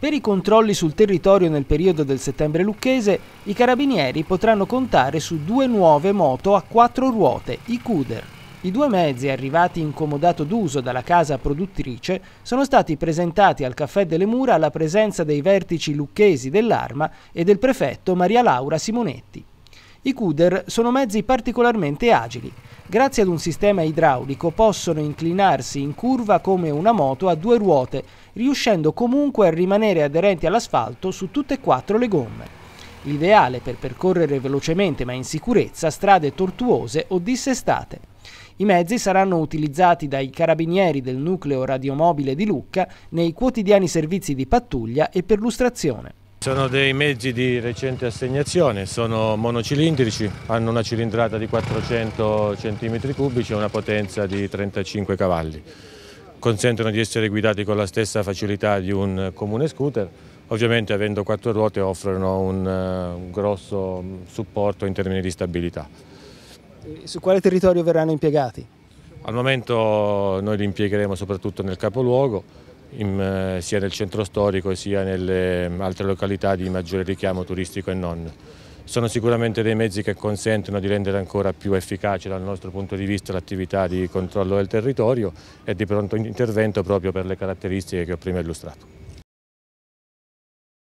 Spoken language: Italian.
Per i controlli sul territorio nel periodo del settembre lucchese, i carabinieri potranno contare su due nuove moto a quattro ruote, i Cuder. I due mezzi arrivati incomodato d'uso dalla casa produttrice sono stati presentati al Caffè delle Mura alla presenza dei vertici lucchesi dell'Arma e del prefetto Maria Laura Simonetti. I Cuder sono mezzi particolarmente agili. Grazie ad un sistema idraulico possono inclinarsi in curva come una moto a due ruote, riuscendo comunque a rimanere aderenti all'asfalto su tutte e quattro le gomme. L'ideale per percorrere velocemente ma in sicurezza strade tortuose o dissestate. I mezzi saranno utilizzati dai carabinieri del nucleo radiomobile di Lucca nei quotidiani servizi di pattuglia e perlustrazione. Sono dei mezzi di recente assegnazione, sono monocilindrici, hanno una cilindrata di 400 cm3 e una potenza di 35 cavalli. Consentono di essere guidati con la stessa facilità di un comune scooter, ovviamente avendo quattro ruote offrono un eh, grosso supporto in termini di stabilità. Su quale territorio verranno impiegati? Al momento noi li impiegheremo soprattutto nel capoluogo, in, eh, sia nel centro storico sia nelle mm, altre località di maggiore richiamo turistico e non. Sono sicuramente dei mezzi che consentono di rendere ancora più efficace dal nostro punto di vista l'attività di controllo del territorio e di pronto intervento proprio per le caratteristiche che ho prima illustrato.